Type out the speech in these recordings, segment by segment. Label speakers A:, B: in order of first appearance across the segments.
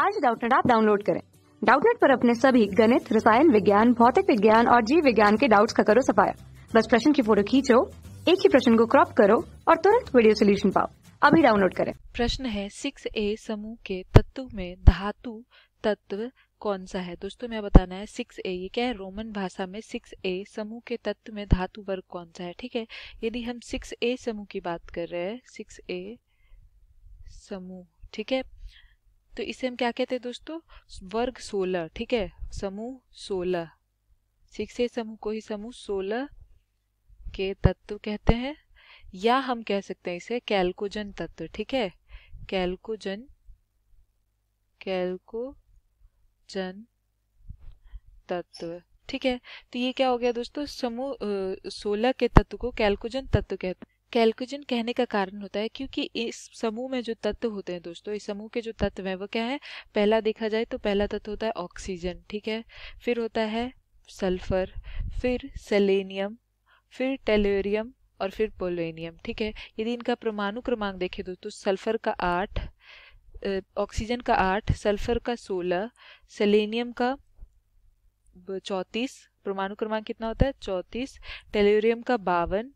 A: आज डाउटनेट आप डाउनलोड करें डाउटनेट पर अपने सभी गणित रसायन विज्ञान भौतिक विज्ञान और जीव विज्ञान के डाउट्स का करो सफाया बस प्रश्न की फोटो खींचो एक ही प्रश्न को क्रॉप करो और तुरंत वीडियो सोल्यूशन पाओ अभी डाउनलोड करें प्रश्न है सिक्स ए समूह के तत्व में धातु तत्व कौन सा है दोस्तों मैं बताना है सिक्स ए ये क्या है रोमन भाषा में सिक्स ए समूह के तत्व में धातु वर्ग कौन सा है ठीक है यदि हम सिक्स ए समूह की बात कर रहे हैं सिक्स ए समूह ठीक है तो इसे हम क्या कहते हैं दोस्तों वर्ग सोलह ठीक है समूह सोलह से समूह को ही समूह सोलह के तत्व कहते हैं या हम कह सकते हैं इसे कैल्कोजन तत्व ठीक है कैल्कोजन कैल्कोजन तत्व ठीक है तो ये क्या हो गया दोस्तों समूह सोलह के तत्व को कैल्कोजन तत्व कहते हैं कैलकुजन कहने का कारण होता है क्योंकि इस समूह में जो तत्व होते हैं दोस्तों इस समूह के जो तत्व हैं वो क्या है पहला देखा जाए तो पहला तत्व होता है ऑक्सीजन ठीक है फिर होता है सल्फर फिर सेलेनियम फिर टेलोरियम और फिर पोलोनियम ठीक है यदि इनका परमाणु क्रमांक देखें दोस्तों सल्फर का आठ ऑक्सीजन का आठ सल्फर का सोलह सेलेनियम का चौंतीस परमाणु क्रमांक कितना होता है चौंतीस टेलोरियम का बावन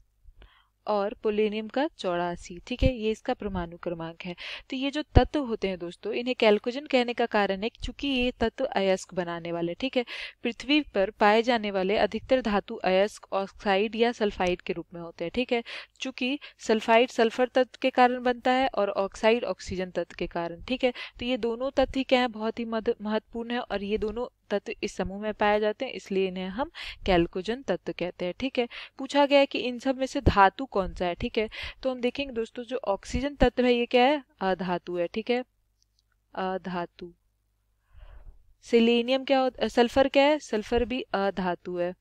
A: और पोलेनियम का चौरासी ठीक है ये इसका परमाणु क्रमांक है तो ये जो तत्व होते हैं दोस्तों इन्हें कैल्कोजन कहने का कारण है क्योंकि ये तत्व अयस्क बनाने वाले ठीक है पृथ्वी पर पाए जाने वाले अधिकतर धातु अयस्क ऑक्साइड या सल्फाइड के रूप में होते हैं ठीक है चूंकि सल्फाइड सल्फर तत्व के कारण बनता है और ऑक्साइड ऑक्सीजन तत्व के कारण ठीक है तो ये दोनों तत्व ही क्या है बहुत ही महत्वपूर्ण है और ये दोनों तत्व इस समूह में पाए जाते हैं इसलिए इन्हें हम कैल्कोजन तत्व कहते हैं ठीक है पूछा गया है कि इन सब में से धातु कौन सा है ठीक है तो हम देखेंगे दोस्तों जो ऑक्सीजन तत्व है ये क्या है अधातु है ठीक है अधातु सिलेनियम क्या होता सल्फर क्या है सल्फर भी अधातु है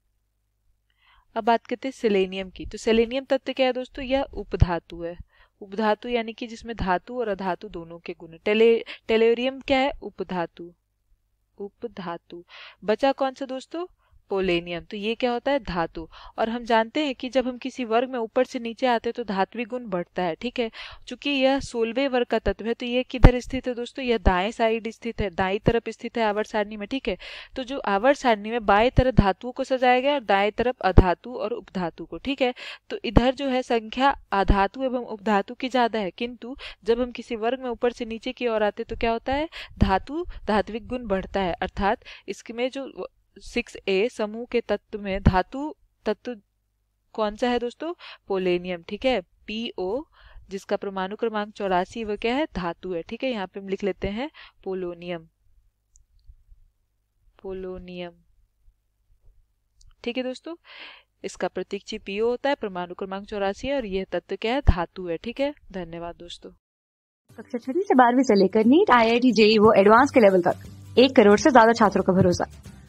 A: अब बात करते हैं सिलेनियम की तो सिलेनियम तत्व क्या है दोस्तों यह उपधातु है उपधातु यानी कि जिसमें धातु और अधातु दोनों के गुण टेले टेलेरियम क्या है उपधातु उपधातु बचा कौन सा दोस्तों पोलेनियम तो ये क्या होता है धातु और हम जानते हैं कि जब हम किसी वर्ग में ऊपर से नीचे आते हैं तो धात्विक गुण बढ़ता है ठीक है चूंकि यह सोलवे वर्ग का तत्व है तो ये किधर स्थित है दोस्तों यह दाएं साइड स्थित है दाई तरफ स्थित है आवर सारणी में ठीक है तो जो आवर सारणी में बाएं तरफ धातुओं को सजाया गया और दाएं तरफ अधातु और उपधातु को ठीक है तो इधर जो है संख्या अधातु एवं उपधातु की ज्यादा है किंतु जब हम किसी वर्ग में ऊपर से नीचे की ओर आते तो क्या होता है धातु धात्विक गुण बढ़ता है अर्थात इसमें जो सिक्स ए समूह के तत्व में धातु तत्व कौन सा है दोस्तों पोलेनियम ठीक है पी ओ जिसका परमाणु क्रमांक चौरासी वह क्या है धातु है ठीक है यहाँ पे हम लिख लेते हैं पोलोनियम पोलोनियम ठीक है दोस्तों इसका प्रतीक चिन्ह पीओ होता है परमाणु क्रमांक चौरासी है और यह तत्व क्या है धातु है ठीक है धन्यवाद दोस्तों कक्षा छठी से बारहवीं से लेकर NEET I I T JEE वो एडवांस के लेवल तक एक करोड़ से ज्यादा छात्रों का भरोसा